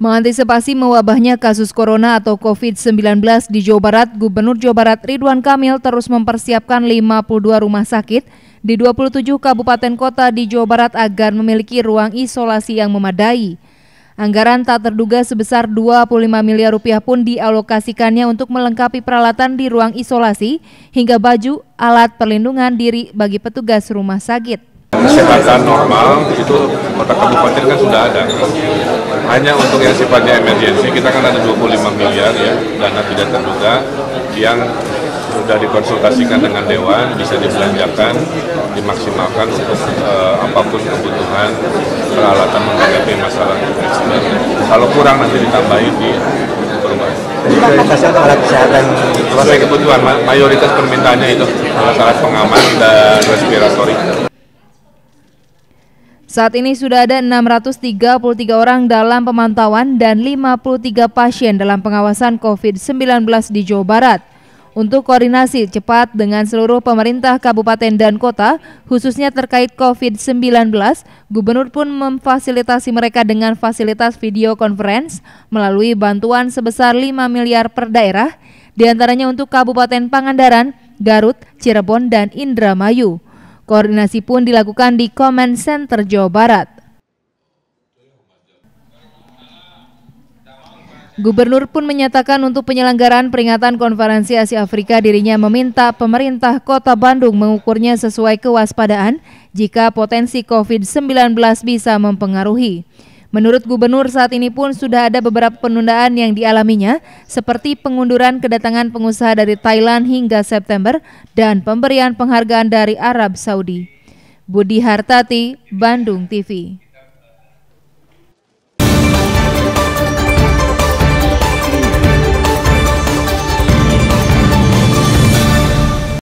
Mengantisipasi mewabahnya kasus corona atau COVID-19 di Jawa Barat, Gubernur Jawa Barat Ridwan Kamil terus mempersiapkan 52 rumah sakit di 27 kabupaten kota di Jawa Barat agar memiliki ruang isolasi yang memadai. Anggaran tak terduga sebesar 25 miliar rupiah pun dialokasikannya untuk melengkapi peralatan di ruang isolasi hingga baju, alat perlindungan diri bagi petugas rumah sakit. Kesehatan normal itu kota kabupaten kan sudah ada. Hanya untuk yang sifatnya emergensi, kita kan ada 25 miliar ya, dana tidak terduga yang sudah dikonsultasikan dengan dewan bisa dibelanjakan dimaksimalkan untuk uh, apapun kebutuhan peralatan menghadapi masalah kesehatan. Kalau kurang nanti ditambahi di perubahan. kesehatan kebutuhan mayoritas permintaannya itu alat-alat pengaman dan respiratori. Saat ini sudah ada 633 orang dalam pemantauan dan 53 pasien dalam pengawasan COVID-19 di Jawa Barat. Untuk koordinasi cepat dengan seluruh pemerintah kabupaten dan kota, khususnya terkait COVID-19, Gubernur pun memfasilitasi mereka dengan fasilitas video conference melalui bantuan sebesar 5 miliar per daerah, diantaranya untuk Kabupaten Pangandaran, Garut, Cirebon, dan Indramayu. Koordinasi pun dilakukan di Comment Center Jawa Barat. Gubernur pun menyatakan untuk penyelenggaraan peringatan konferensi Asia Afrika dirinya meminta pemerintah kota Bandung mengukurnya sesuai kewaspadaan jika potensi COVID-19 bisa mempengaruhi. Menurut gubernur saat ini pun sudah ada beberapa penundaan yang dialaminya seperti pengunduran kedatangan pengusaha dari Thailand hingga September dan pemberian penghargaan dari Arab Saudi. Budi Hartati, Bandung TV.